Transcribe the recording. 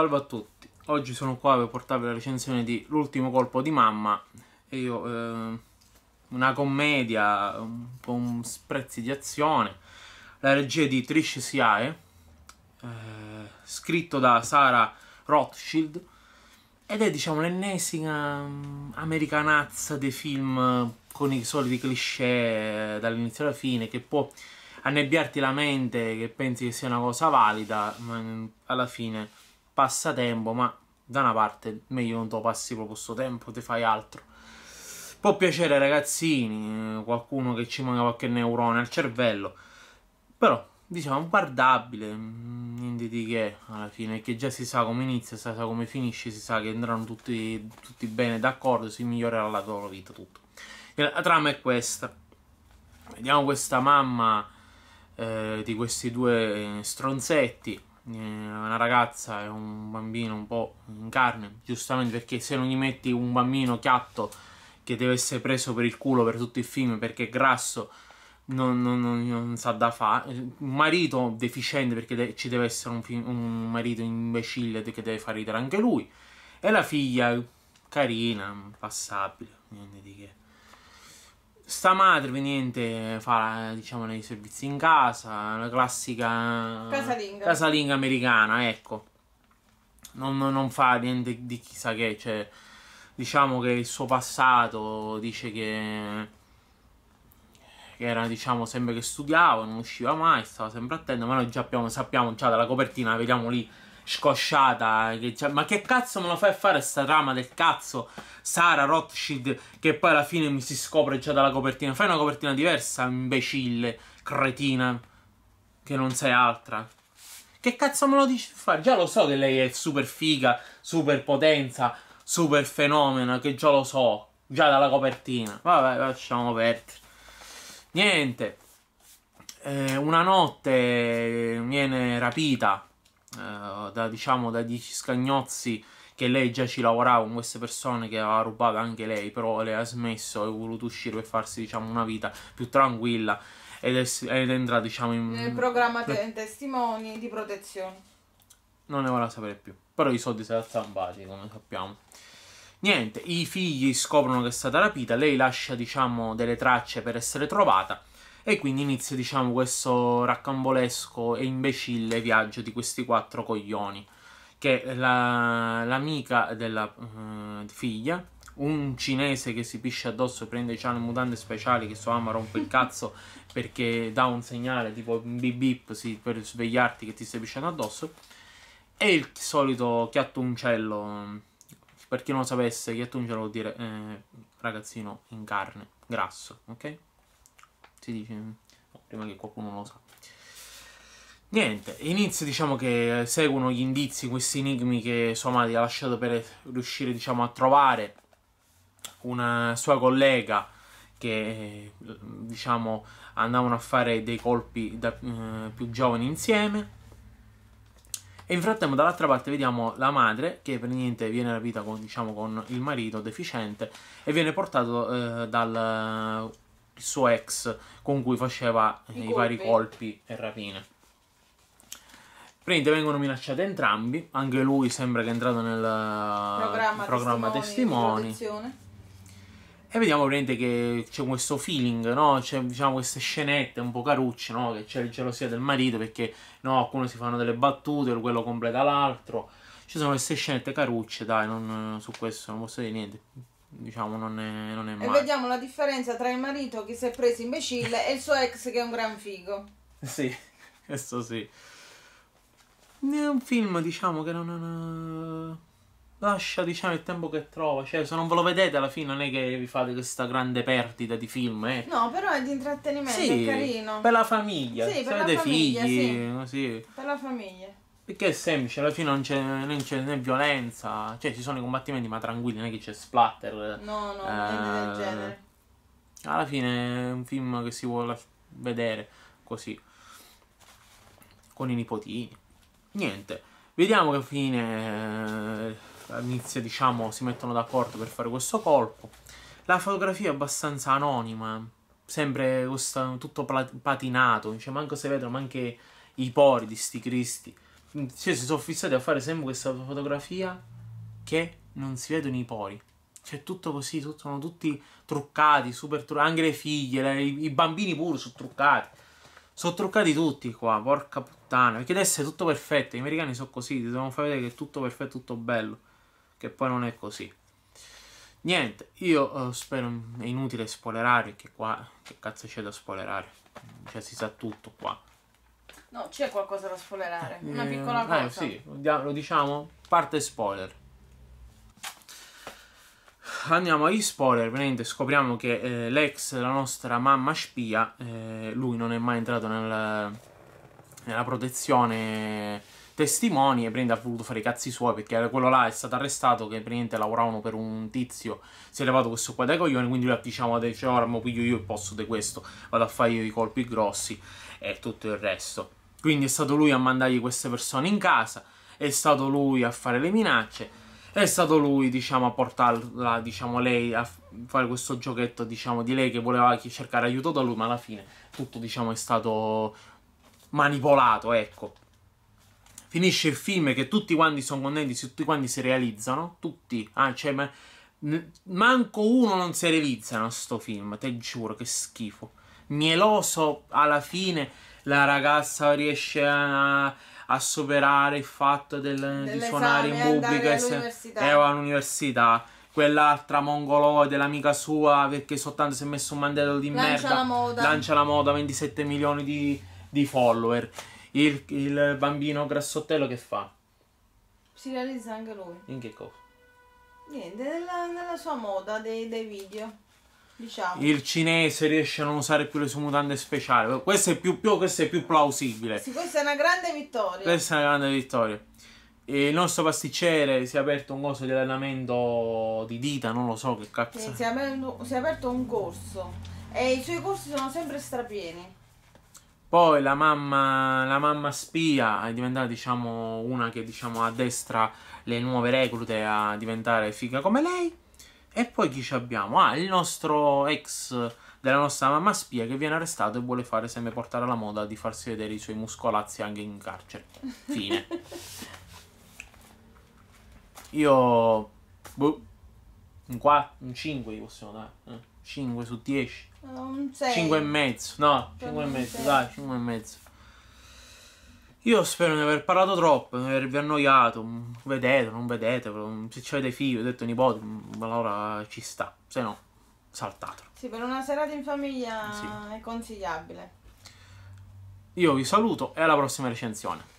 salve a tutti. Oggi sono qua per portarvi la recensione di L'ultimo colpo di mamma. E io, eh, una commedia con sprezzi di azione. La regia di Trish Siae, eh, scritto da Sara Rothschild. Ed è, diciamo, l'ennesima mm, americanazza dei film con i soliti cliché eh, dall'inizio alla fine che può annebbiarti la mente che pensi che sia una cosa valida, ma mm, alla fine passatempo, ma da una parte meglio non te passi proprio questo tempo, ti fai altro. Può piacere ai ragazzini, eh, qualcuno che ci manca qualche neurone al cervello, però diciamo guardabile, mm, niente di che alla fine, che già si sa come inizia, si sa come finisce, si sa che andranno tutti, tutti bene d'accordo, si migliorerà la loro vita, tutto. La trama è questa. Vediamo questa mamma eh, di questi due stronzetti eh, una ragazza e un bambino un po' in carne, giustamente perché se non gli metti un bambino chiatto che deve essere preso per il culo per tutto il film perché è grasso, non, non, non, non sa da fare, un marito deficiente perché de ci deve essere un, un marito imbecille che deve far ridere anche lui, e la figlia carina, passabile, niente di che. Sta madre niente, fa diciamo i servizi in casa, la classica casalinga, casalinga americana, ecco. Non, non, fa niente di chissà che, cioè, diciamo che il suo passato dice che, che era diciamo sempre che studiava, non usciva mai, stava sempre attento, ma noi già abbiamo, sappiamo già dalla copertina, vediamo lì scosciata. Che, cioè, ma che cazzo me lo fai a fare sta trama del cazzo? Sara Rothschild, che poi alla fine mi si scopre già dalla copertina. Fai una copertina diversa, imbecille, cretina, che non sei altra. Che cazzo me lo dici fare? Già lo so che lei è super figa, super potenza, super fenomeno, che già lo so. Già dalla copertina. Vabbè, lasciamo perdere. Niente. Eh, una notte viene rapita eh, da, diciamo, da dieci scagnozzi che lei già ci lavorava con queste persone che aveva rubato anche lei, però le ha smesso e ha voluto uscire per farsi diciamo, una vita più tranquilla ed, è, ed entra diciamo, in... nel programma di testimoni di protezione. Non ne vorrà sapere più, però i soldi si sono zampati come sappiamo. Niente, i figli scoprono che è stata rapita, lei lascia diciamo, delle tracce per essere trovata e quindi inizia, diciamo, questo raccambolesco e imbecille viaggio di questi quattro coglioni. Che l'amica della uh, figlia, un cinese che si pisce addosso e prende già le mutande speciali che sua mamma rompe il cazzo perché dà un segnale tipo bip bip sì, per svegliarti che ti stai pisciando addosso e il solito chiattuncello per chi non lo sapesse chiattuncello vuol dire eh, ragazzino in carne grasso ok si dice, mm, no, prima che qualcuno lo sa. Niente, inizia diciamo che eh, seguono gli indizi, questi enigmi che sua madre ha lasciato per riuscire diciamo a trovare una sua collega che eh, diciamo andavano a fare dei colpi da, eh, più giovani insieme. E in frattempo dall'altra parte vediamo la madre che per niente viene rapita con, diciamo, con il marito deficiente e viene portato eh, dal il suo ex con cui faceva i, i vari colpi e rapine. Prende vengono minacciati entrambi, anche lui sembra che è entrato nel eh, programma, programma testimoni. testimoni. E vediamo ovviamente che c'è questo feeling, no? C'è diciamo queste scenette un po' carucce, no? Che c'è il gelosia del marito perché no, alcuno si fanno delle battute, quello completa l'altro. Ci sono queste scenette carucce, dai, non, su questo non posso dire niente diciamo non è, non è male. E vediamo la differenza tra il marito che si è preso imbecille e il suo ex che è un gran figo. Sì, questo sì. È un film, diciamo, che non, non eh, lascia diciamo il tempo che trova cioè se non ve lo vedete alla fine non è che vi fate questa grande perdita di film eh. no però è di intrattenimento sì, è carino per la famiglia sì, se avete figli sì. Così. Eh, per la famiglia perché è semplice, alla fine non c'è, non c'è né violenza, cioè ci sono i combattimenti ma tranquilli, non è che c'è splatter. No, no, niente eh, del genere. Alla fine è un film che si vuole vedere così, con i nipotini. Niente, vediamo che fine eh, all'inizio diciamo si mettono d'accordo per fare questo colpo. La fotografia è abbastanza anonima, sempre tutto patinato, cioè manco se vedono, manco i pori di sti cristi. Mm, cioè, si sono fissati a fare sempre questa fotografia che non si vedono i pori. Cioè, tutto così, tutto, sono tutti truccati, super truccati. Anche le figlie, le, i bambini pure sono truccati. Sono truccati tutti qua, porca puttana. Perché adesso è tutto perfetto. Gli americani sono così, ti devono far vedere che è tutto perfetto, tutto bello. Che poi non è così. Niente, io eh, spero è inutile spoilerare, che qua che cazzo c'è da spoilerare? Cioè si sa tutto qua. No, c'è qualcosa da spoilerare. Eh, Una eh, piccola cosa. Eh, sì, lo diciamo. Parte spoiler. Andiamo agli spoiler, veramente scopriamo che eh, l'ex, la nostra mamma spia, eh, lui non è mai entrato nel, nella protezione testimoni e ha voluto fare i cazzi suoi perché quello là è stato arrestato che praticamente lavoravano per un tizio si è levato questo qua dai coglioni quindi lui ha diciamo dice ora mi piglio io il posto di questo vado a fare io i colpi grossi e tutto il resto quindi è stato lui a mandargli queste persone in casa, è stato lui a fare le minacce, è stato lui, diciamo, a portarla, diciamo, lei a fare questo giochetto, diciamo, di lei che voleva cercare aiuto da lui, ma alla fine tutto, diciamo, è stato manipolato, ecco. Finisce il film che tutti quanti sono contenti, tutti quanti si realizzano, tutti, ah, cioè, ma, manco uno non si realizza in questo film, te giuro, che schifo mieloso alla fine la ragazza riesce a, a superare il fatto del, di suonare in pubblico e se, è all'università quell'altra mongoloide, l'amica sua, perché soltanto si è messo un mandello di lancia merda. La moda. Lancia la moda, 27 milioni di, di follower. Il, il, bambino grassottello che fa? Si realizza anche lui. In che cosa? Niente, nella, nella sua moda dei, dei video. Diciamo. il cinese riesce a non usare più le sue mutande speciali. Questo è più, più, questo è più plausibile. Sì, questa è una grande vittoria. Questa è una grande vittoria. E il nostro pasticcere si è aperto un corso di allenamento di dita, non lo so che cazzo. Sì, eh, si, è aperto, si è aperto un corso e i suoi corsi sono sempre strapieni. Poi la mamma, la mamma spia è diventata diciamo una che diciamo addestra le nuove reclute a diventare figa come lei. E poi chi ci abbiamo? Ah, il nostro ex della nostra mamma spia che viene arrestato e vuole fare sembra portare alla moda di farsi vedere i suoi muscolazzi anche in carcere. Fine. Io... Boh, un, qua, un 5 gli possiamo dare. Eh, 5 su 10. Un 6. 5 e mezzo. No, 5 e mezzo, dai, 5 e mezzo. Io spero di aver parlato troppo, di avervi annoiato. Mm, vedete, non vedete, mm, se avete figli, ho detto nipoti, mm, allora ci sta, se no saltatelo. Sì, per una serata in famiglia sì. è consigliabile. Io vi saluto e alla prossima recensione.